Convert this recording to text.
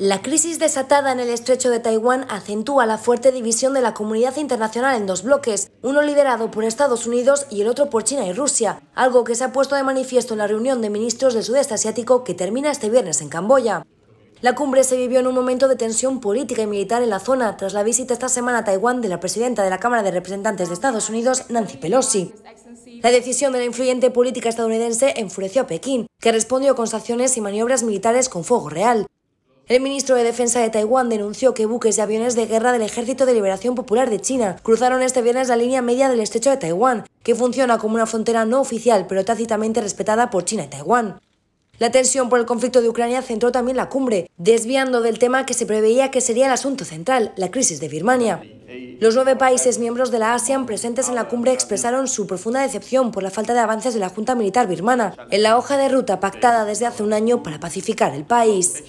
La crisis desatada en el estrecho de Taiwán acentúa la fuerte división de la comunidad internacional en dos bloques, uno liderado por Estados Unidos y el otro por China y Rusia, algo que se ha puesto de manifiesto en la reunión de ministros del sudeste asiático que termina este viernes en Camboya. La cumbre se vivió en un momento de tensión política y militar en la zona tras la visita esta semana a Taiwán de la presidenta de la Cámara de Representantes de Estados Unidos, Nancy Pelosi. La decisión de la influyente política estadounidense enfureció a Pekín, que respondió con sanciones y maniobras militares con fuego real. El ministro de Defensa de Taiwán denunció que buques y aviones de guerra del Ejército de Liberación Popular de China cruzaron este viernes la línea media del estrecho de Taiwán, que funciona como una frontera no oficial pero tácitamente respetada por China y Taiwán. La tensión por el conflicto de Ucrania centró también la cumbre, desviando del tema que se preveía que sería el asunto central, la crisis de Birmania. Los nueve países miembros de la ASEAN presentes en la cumbre expresaron su profunda decepción por la falta de avances de la Junta Militar birmana en la hoja de ruta pactada desde hace un año para pacificar el país.